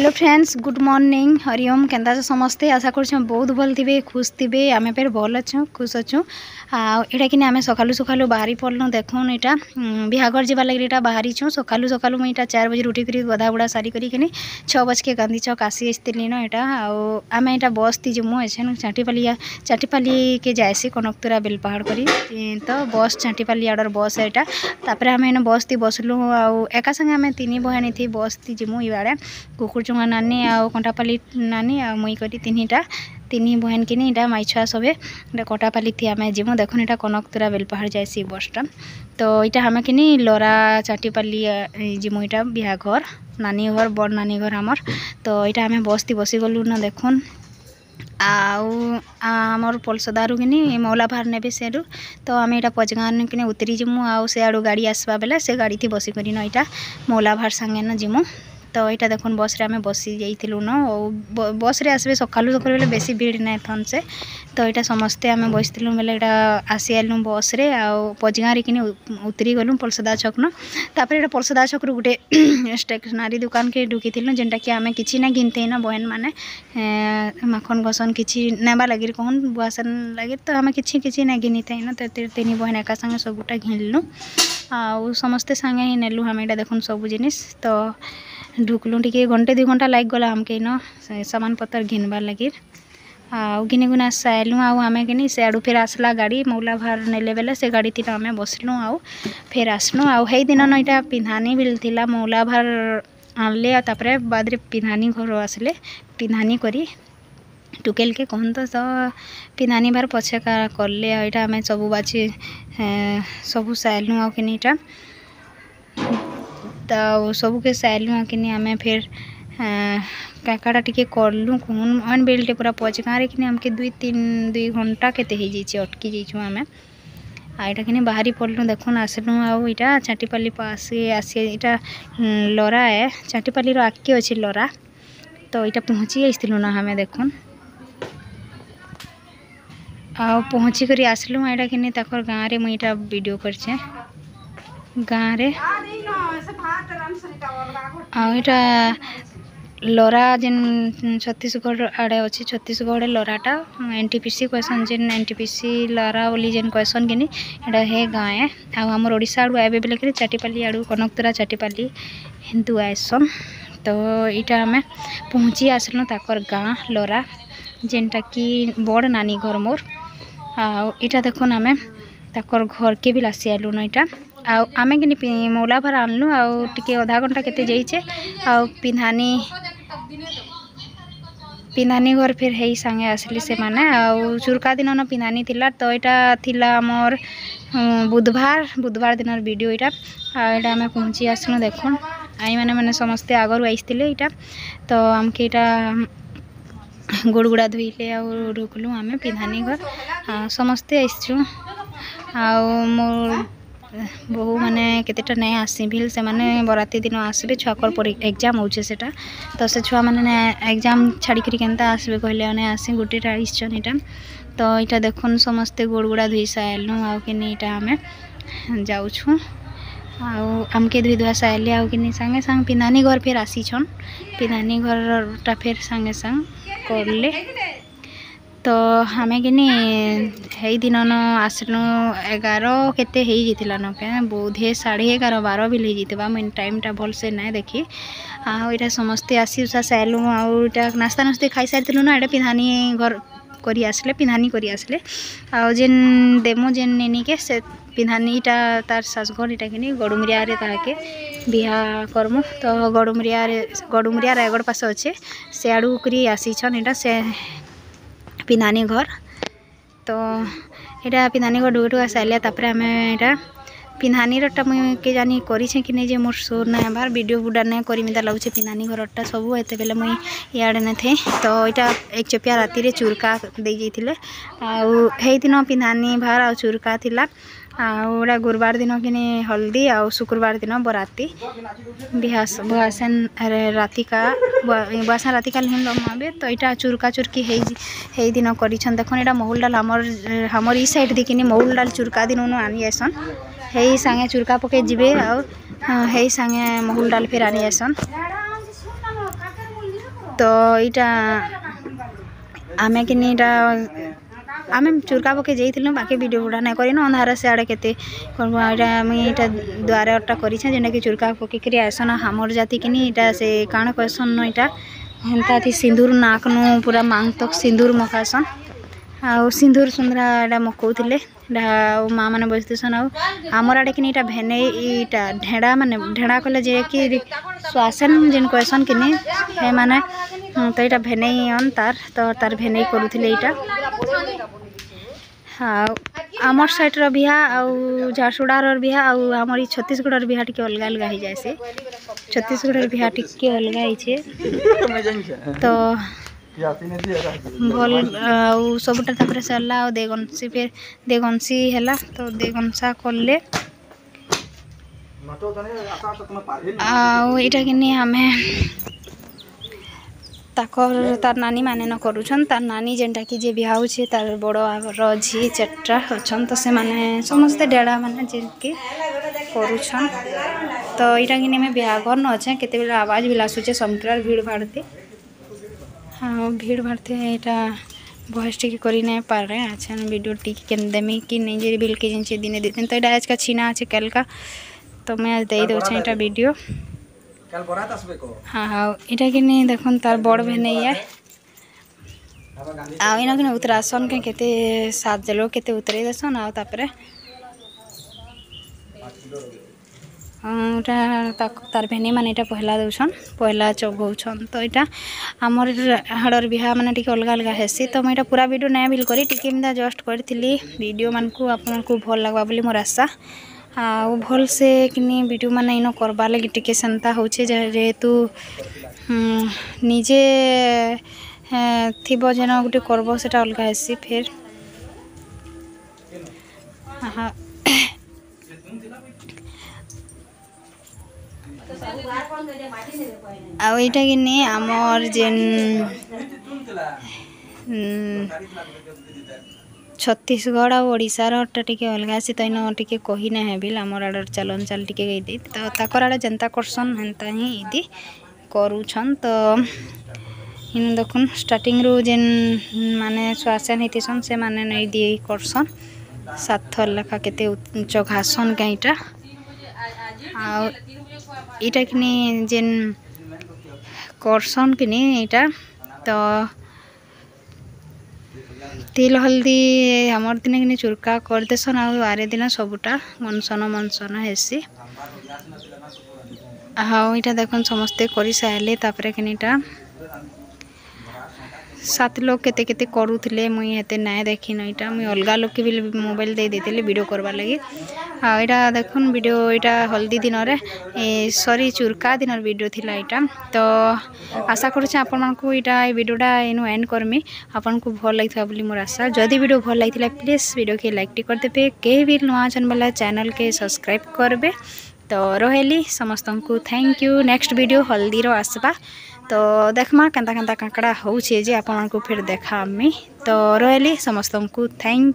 hello friends good morning হরিওম কেন্দা আছো সমস্তে আশা করছি বহুত ভাল থিবে খুশ থিবে আমি ফের ভাল অছু খুশ অছু এটা কিনা আমি সকালু সকালু বাহারি পড়লু দেখুন এটা বিহাগর যাবার লাগে এটা বাহারিছু সকালু সকালু মুই এটা চার বজে উঠি করি গধা বুড়া সারি করি কিনি ছ বজকে গান্ধী চক আসি আসছিলি ন এটা আও আমি এটা বস থি যে মু এছেন চাটিপালিয়া চাটিপালিকে যাইছি কনকতুরা বেলপাহাড় করি তো বস চাটিপালি আডর বস এটা তারপরে আমি এনে বস থি বসলু আও একা সঙ্গে আমি তিন বহানি থি বস থি যে মু ইবাড়ে কুকুর ଚୁଚୁମା ନାନୀ ଆଉ କଣ୍ଟାପାଲି ନାନୀ ଆଉ ମୁଇଁ କରି ତିନିଟା ତିନି ବହେନ୍ କିନି ଇଟା ମାଇ ଛୁଆ ସବେ ଇଟା କଟାପାଲି ଥି ଆମେ ଯିମୁ ଦେଖୁନ୍ ଇଟା କନକତୁରା ବେଲପାହାଡ଼ ଯାଏସି ବସ୍ଟା ତ ଇଟା ଆମେ କିନି ଲରା ଚାଟିପାଲି ଯିମୁ ଇଟା ବିହା ଘର ନାନୀ ଘର ବଡ଼ ନାନୀ ଘର ଆମର ତ ଇଟା ଆମେ ବସ୍ତି ବସିଗଲୁ ନା ଦେଖୁନ୍ ଆଉ ଆମର ପଲସଦାରୁ କିନି ମୌଲାଭାର ନେବେ ସେରୁ ତ ଆମେ ଏଇଟା ପଚଗାନ କିନି ଉତରି ଯିମୁ ଆଉ ସେଆଡ଼ୁ ଗାଡ଼ି ଆସିବା ବେଲେ ସେ ଗାଡ଼ିଥି ବସିକରି ନ ଏଇଟା ମୌଲାଭାର ସାଙ୍ଗେ ନ ଯିମୁ ତ ଏଇଟା ଦେଖୁନ୍ ବସ୍ରେ ଆମେ ବସି ଯାଇଥିଲୁନ ଆଉ ବସ୍ରେ ଆସିବେ ସକାଳୁ ସକାଳୁ ବେଲେ ବେଶୀ ଭିଡ଼୍ ନାଇଁ ଥନ୍ ସେ ତ ଏଇଟା ସମସ୍ତେ ଆମେ ବସିଥିଲୁ ବେଲେ ଏଇଟା ଆସିଆଇଲୁ ବସ୍ରେ ଆଉ ପଜିଗାଁରେ କିନି ଉତରି ଗଲୁ ପଲସଦା ଛକ୍ନ ତାପରେ ଏଇଟା ପଲସଦା ଛକ୍ରୁ ଗୋଟେ ଷ୍ଟେସନାରୀ ଦୋକାନକେ ଢୁକିଥିଲୁ ଯେନ୍ଟାକି ଆମେ କିଛି ନା ଘିନ୍ତେଇନ ବହେନ୍ମାନେ ମାଖନ୍ ଘସନ୍ କିଛି ନେବା ଲାଗି କହୁନ୍ ବୁଆସନ୍ ଲାଗି ତ ଆମେ କିଛି କିଛି ନା ଘିନିଥାଇନ ତ ତିନି ବହେନ୍ ଏକା ସାଙ୍ଗେ ସବୁଟା ଘିନ୍ଲୁ আউ সমস্তে সাঙ্গে হি নেলু আমি এটা দেখুন সবু জিনিস তো ঢুকলু টিকি ঘন্টে দুই ঘন্টা লাগ গলা আমকে ইন সামানপত্র ঘিনবার লাগি আউ ঘিনি গুনা সাইলু আউ আমি কিনি সিয়াড়ু ফের আসলা গাড়ি মৌলা ভার নেলে বেলে সে গাড়ি তিন আমি বসলু আউ ফের আসলু আউ সেই দিন এটা পিন্ধানি বিল লা মৌলা ভার আনলে তাপরে বাদরে পিন্ধানি ঘর আসলে পিন্ধানি করি ଟୁକେଲ୍କେ କହନ୍ତ ତ ପିନ୍ଧାନିବାର୍ ପଛେ କା କଲେ ଆଉ ଏଇଟା ଆମେ ସବୁ ବାଛି ସବୁ ସାଇଲୁ ଆଉ କିନି ଇଟା ତ ସବୁକେ ସାଇଲୁ ଆଉ କିନି ଆମେ ଫେର୍ କାକାଟା ଟିକେ କଲୁ କୁହୁନ୍ ଅନ୍ ବେଲ୍ଟେ ପୁରା ପଛେ ଗାଁରେ କିନି ଆମକେ ଦୁଇ ତିନ୍ ଦୁଇ ଘଣ୍ଟା କେତେ ହେଇଯାଇଛେ ଅଟକି ଯାଇଛୁ ଆମେ ଏଇଟା କିନି ବାହାରି ପଡ଼ିଲୁ ଦେଖୁନ୍ ଆସିଲୁ ଆଉ ଏଇଟା ଚାଟିପାଲି ଆସି ଆସି ଏଇଟା ଲରା ଏ ଚାଟିପାଲିର ଆଗ୍କେ ଅଛି ଲରା ତ ଏଇଟା ପହଞ୍ଚି ଯାଇଥିଲୁ ନା ଆମେ ଦେଖୁନ୍ ଆଉ ପହଞ୍ଚିକରି ଆସିଲୁ ଏଇଟା କିନି ତାଙ୍କର ଗାଁରେ ମୁଇଁ ଏଇଟା ଭିଡ଼ିଓ କରିଛେ ଗାଁରେ ଆଉ ଏଇଟା ଲରା ଯେନ୍ ଛତିଶଗଡ଼ ଆଡ଼େ ଅଛି ଛତିଶଗଡ଼ ଲରାଟା ଏନ୍ ଟି ପି ସି କହେସନ୍ ଯେନ୍ ଏନ୍ ଟି ପି ସି ଲରା ବୋଲି ଯେନ୍ କହେସନ୍ କିନି ଏଇଟା ହେ ଗାଁ ଆଉ ଆମର ଓଡ଼ିଶା ଆଡ଼ୁ ଆଇବେ ବେଲେକିରି ଚାଟିପାଲି ଆଡ଼ୁ କନକତରା ଚାଟିପାଲି ହିନ୍ଦୁ ଆଏସନ୍ ତ ଏଇଟା ଆମେ ପହଞ୍ଚି ଆସିଲୁ ତାଙ୍କର ଗାଁ ଲରା ଯେନ୍ଟାକି ବଡ଼ ନାନୀ ଘର ମୋର ଆଉ ଇଟା ଦେଖୁନ୍ ଆମେ ତାଙ୍କର ଘରକେ ବି ଲାସି ଆଇଲୁନ ଇଟା ଆଉ ଆମେ କିନି ମୌଲା ଭାର ଆଣିଲୁ ଆଉ ଟିକେ ଅଧା ଘଣ୍ଟା କେତେ ଯାଇଛେ ଆଉ ପିନ୍ଧାନି ପିନ୍ଧାନି ଘର ଫେର୍ ହେଇ ସାଙ୍ଗେ ଆସିଲି ସେମାନେ ଆଉ ଚୁରକା ଦିନନ ପିନ୍ଧାନି ଥିଲା ତ ଏଇଟା ଥିଲା ଆମର ବୁଧବାର ବୁଧବାର ଦିନର ଭିଡ଼ିଓ ଏଇଟା ଆଉ ଏଇଟା ଆମେ ପହଞ୍ଚି ଆସିଲୁ ଦେଖୁନ୍ ଆଇମାନେ ମାନେ ସମସ୍ତେ ଆଗରୁ ଆସିଥିଲେ ଏଇଟା ତ ଆମକେ ଏଇଟା ଗୋଡ଼ ଗୁଡ଼ା ଧୋଇଲେ ଆଉ ଢୁକିଲୁ ଆମେ ପିନ୍ଧାନୀ ଘର ଆଉ ସମସ୍ତେ ଆସିଛୁ ଆଉ ମୋ ବୋହୂମାନେ କେତେଟା ନାଇଁ ଆସିବିଲ୍ ସେମାନେ ବରାତି ଦିନ ଆସିବେ ଛୁଆଙ୍କର ପରୀ ଏକ୍ଜାମ୍ ହେଉଛେ ସେଟା ତ ସେ ଛୁଆମାନେ ଏକ୍ଜାମ୍ ଛାଡ଼ିକିରି କେନ୍ତା ଆସିବେ କହିଲେ ମାନେ ଆସି ଗୋଟେଟା ଆସିଛନ୍ ଏଇଟା ତ ଏଇଟା ଦେଖୁନ୍ ସମସ୍ତେ ଗୋଡ଼ ଗୁଡ଼ା ଧୋଇ ସାରିଲୁ ଆଉ କିନି ଏଇଟା ଆମେ ଯାଉଛୁ ଆଉ ଆମକେ ଧୁଇ ଧୁଆ ସାରିଲେ ଆଉ କିନି ସାଙ୍ଗେ ସାଙ୍ଗେ ପିନ୍ଧାନୀ ଘର ଫେର୍ ଆସିଛନ୍ ପିନ୍ଧାନୀ ଘରଟା ଫେର୍ ସାଙ୍ଗେ ସାଙ୍ଗେ করলে ତ ଆମେ କିନି ହେଇଦିନନ ଆସିଲୁ ଏଗାର କେତେ ହେଇଯାଇଥିଲାନ କେଁ ବୋଧେ ସାଢ଼େ ଏଗାର ବାର ବି ହେଇଯାଇଥିବା ମୁଇଁ ଟାଇମ୍ଟା ଭଲସେ ନାଇଁ ଦେଖି ଆଉ ଇଟା ସମସ୍ତେ ଆସି ଉଷା ସାଇଲୁ ଆଉ ଇଟା ନାସ୍ତା ନାସ୍ତି ଖାଇସାରିଥିଲୁ ନା ଇଟା ପିନ୍ଧାନି ଘର କରି ଆସିଲେ ପିନ୍ଧାନି କରି ଆସିଲେ ଆଉ ଯେନ୍ ଦେମୁ ଯେନ୍ ନେନିକେ ସେ ପିନ୍ଧାନି ଇଟା ତାର୍ ଶାଶୁଘର ଇଟା କିନି ଗଡ଼ୁମରିଆରେ ତାହାକେ ବିହା କର୍ମୁ ତ ଗଡ଼ୁମରିଆରେ ଗଡ଼ୁମରିଆ ରାୟଗଡ଼ ପାଶ ଅଛେ ସେଆଡ଼ୁ କରି ଆସିଛନ୍ ଇଟା ସେ ପିନ୍ଧାନି ଘର ତ ଏଇଟା ପିନ୍ଧାନି ଘର ଡୁଗେଟୁ ସାରିଲେ ତାପରେ ଆମେ ଏଇଟା ପିନ୍ଧାନୀରଟା ମୁଇଁ କେ ଜାନି କରିଛେ କି ନେଇ ଯେ ମୋର୍ ସୋର୍ ନାଇଁ ହେବାର୍ ଭିଡ଼ିଓ ବୁଡ଼ା ନାଇଁ କରିମି ତା ଲାଗୁଛେ ପିନ୍ଧାନୀ ଘରଟା ସବୁ ଏତେବେଲେ ମୁଇଁ ଇଆଡ଼େ ନେଇଥାଏ ତ ଇଟା ଏକ୍ ଚପିଆ ରାତିରେ ଚୁରକା ଦେଇଯାଇଥିଲେ ଆଉ ହେଇଦିନ ପିନ୍ଧାନୀ ଭାର ଆଉ ଚୁରକା ଥିଲା ଆଉ ଏଇଟା ଗୁରୁବାର ଦିନ କିନି ହଳଦୀ ଆଉ ଶୁକ୍ରବାର ଦିନ ବରାତି ବୁହାସେନ୍ ରାତିକା ବୁହାସେନ୍ ରାତିକା ଲିହିନ୍ ଲମାବେ ତ ଏଇଟା ଚୁରକା ଚୁରକି ହେଇ ହେଇ ଦିନ କରିଛନ୍ ଦେଖୁନ୍ ଏଇଟା ମହୁଲ ଡାଲ୍ ଆମର ଆମର ଇ ସାଇଡ଼୍ ଦେଇକିନି ମହୁଲ ଡାଲ୍ ଚୁରକା ଦିନନୁ ଆଣି ଯାଇସନ୍ ହେଇ ସାଙ୍ଗେ ଚୁର୍କା ପକେଇ ଯିବେ ଆଉ ହେଇ ସାଙ୍ଗେ ମହୁଲ ଡାଲ ଫେର୍ ଆଣି ଯାଏସନ୍ ତ ଇଟା ଆମେ କିନି ଇଟା ଆମେ ଚୁର୍କା ପକେଇ ଯାଇଥିଲୁ ବାକି ଭିଡ଼ିଓ ଗୁଡ଼ା ନାଇଁ କରିନୁ ଅନ୍ଧାର ସିଆଡ଼େ କେତେ କର୍ମୁ ଏଇଟା ମୁଇଁ ଏଇଟା ଦ୍ୱାରଟା କରିଛେଁ ଯେନ୍ଟାକି ଚୁର୍କା ପକେଇକିରି ଆଏସନ୍ ହାମର୍ ଜାତିକିନି ଇଟା ସେ କାଣା କହେସନ୍ ଇଟା ହେନ୍ତାଥି ସିନ୍ଦୁର ନାକନୁ ପୁରା ମାଙ୍ଗ ତକ୍ ସିନ୍ଦୁର ମକାସନ୍ ଆଉ ସିନ୍ଦୁର ସୁନ୍ଦରା ଏଇଟା ମକଉଥିଲେ মা মানে বসতেছেন আমার আড়ে কিনি এটা ভেনেই ইটা ঢেড়া মানে ঢেড়া কলে যে কি শ্বাসেন যেন কয়েসন কিনি সে মানে তো এটা ভেনেই অন তার তো তার ভেনেই করুলে এইটা ଆଉ ଆମର୍ ସାଇଡ଼୍ର ବିହା ଆଉ ଝାରସୁଡ଼ାର ବିହା ଆଉ ଆମର ଏଇ ଛତିଶଗଡ଼ର ବିହା ଟିକେ ଅଲଗା ଅଲଗା ହେଇଯାଏସି ଛତିଶଗଡ଼ର ବିହା ଟିକେ ଅଲଗା ହେଇଛେ ତ भल आबूटा सरला देघंसी फिर देघंसी है तो देघंसा कले आईटा कि आम तार नानी मान न कर नानी जेनटा कि जे बिहा हो तार बड़ झी चेटा अच्छा तो से मैंने समस्ते डेड़ा मान जी कर तो यहाँ कि बिहा घर न अच्छे केत आवाज भी लसुचे समुद्र भीड़ भाड़ती ভিড় ভাড়তে এটা ভয়েসটিকে করি না পারে আচ্ছা ভিডিওটিকে কেন দেমি কি নিজের বিলকে জিনিস দিনে দিতেন তো এটা আজকে ছিনা আছে কালকা তো আমি আজ দিয়ে দেছি এটা ভিডিও হ্যাঁ হ্যাঁ এটাকে নিয়ে দেখুন তার বড় ভেনে ইয়ে ଆଉ ଇନ କିନା ଉତ୍ତରାସନ୍ କେ କେତେ ସାତ ଜଲ କେତେ ଉତ୍ତରେଇ ଦେସନ୍ ଆଉ ତାପରେ ଏଇଟା ତାର ଭେନିମାନେ ଏଇଟା ପହିଲା ଦେଉଛନ୍ ପହିଲା ଚଗଉଛନ୍ ତ ଏଇଟା ଆମର ହାଡ଼ର ବିହାମାନେ ଟିକେ ଅଲଗା ଅଲଗା ହେସି ତ ମୁଁ ଏଇଟା ପୁରା ଭିଡ଼ିଓ ନାଇଁ ବିଲ୍ କରି ଟିକେ ଏମିତି ଜଷ୍ଟ କରିଥିଲି ଭିଡ଼ିଓମାନଙ୍କୁ ଆପଣଙ୍କୁ ଭଲ ଲାଗ୍ବା ବୋଲି ମୋର ଆଶା ଆଉ ଭଲସେ କିନି ଭିଡ଼ିଓମାନେ ଇନ କରବାର୍ ଲାଗି ଟିକେ ସେନ୍ତା ହେଉଛେ ଯେହେତୁ ନିଜେ ଥିବ ଯେନ ଗୋଟେ କରବ ସେଟା ଅଲଗା ହେସି ଫେର୍ ଆଉ ଏଇଟା କି ନି ଆମର ଯେନ୍ ଛତିଶଗଡ଼ ଆଉ ଓଡ଼ିଶାରଟା ଟିକେ ଅଲଗା ଆସି ତ ଇନ ଟିକେ କହି ନା ହେବିଲ୍ ଆମର ଆଡ଼ର ଚାଲନ୍ ଚାଲ ଟିକେ ଇଦି ତ ତାଙ୍କର ଆଡ଼େ ଯେନ୍ତା କରସନ୍ ହେନ୍ତା ହିଁ ଇଦି କରୁଛନ୍ ତ ଇନ ଦେଖୁନ୍ ଷ୍ଟାର୍ଟିଂରୁ ଯେନ୍ ମାନେ ଶ୍ୱାସେନ୍ ହେଇଥିସନ୍ ସେମାନେ ନେଇ ଦେଇ କରସନ୍ ସାତ ଥର ଲେଖା କେତେ ଚଘାସନ୍ କାଇଁଟା ଆଉ এটা কিনে যে করসন কিনে এটা তো তেল হলদি আমার দিনে কিনে চুরকা করিদেসন আরে দিন সবুটা মনসন মনসন হেসি হ্যাঁ এটা দেখুন সমস্তে করে সারলে তারপরে কিনে এটা ସାତ ଲୋକ କେତେ କେତେ କରୁଥିଲେ ମୁଇଁ ଏତେ ନାଇଁ ଦେଖିନ ଏଇଟା ମୁଇଁ ଅଲଗା ଲୋକେ ବି ମୋବାଇଲ ଦେଇ ଦେଇଥିଲି ଭିଡ଼ିଓ କରବାର୍ ଲାଗି ଆଉ ଏଇଟା ଦେଖୁନ୍ ଭିଡ଼ିଓ ଏଇଟା ହଳଦୀ ଦିନରେ ସରି ଚୁର୍କା ଦିନର ଭିଡ଼ିଓ ଥିଲା ଏଇଟା ତ ଆଶା କରୁଛେ ଆପଣମାନଙ୍କୁ ଏଇଟା ଏ ଭିଡ଼ିଓଟା ଏନୁ ଏଣ୍ଡ କରମି ଆପଣଙ୍କୁ ଭଲ ଲାଗିଥିବା ବୋଲି ମୋର ଆଶା ଯଦି ଭିଡ଼ିଓ ଭଲ ଲାଗିଥିଲା ପ୍ଲିଜ୍ ଭିଡ଼ିଓକେ ଲାଇକ୍ଟି କରିଦେବେ କେହି ବି ନୂଆ ଅଛନ୍ ବୋଲେ ଚ୍ୟାନେଲ୍କେ ସବସ୍କ୍ରାଇବ୍ କରିବେ ତ ରହିଲି ସମସ୍ତଙ୍କୁ ଥ୍ୟାଙ୍କ ୟୁ ନେକ୍ସଟ ଭିଡ଼ିଓ ହଳଦୀର ଆସବା ତ দেখମା କେନ୍ତା କେନ୍ତା କାଙ୍କଡ଼ା ହଉଛେ ଯେ ଆପଣଙ୍କୁ ଫେର୍ ଦେଖାମି ତ ରହିଲି ସମସ୍ତଙ୍କୁ ଥ୍ୟାଙ୍କ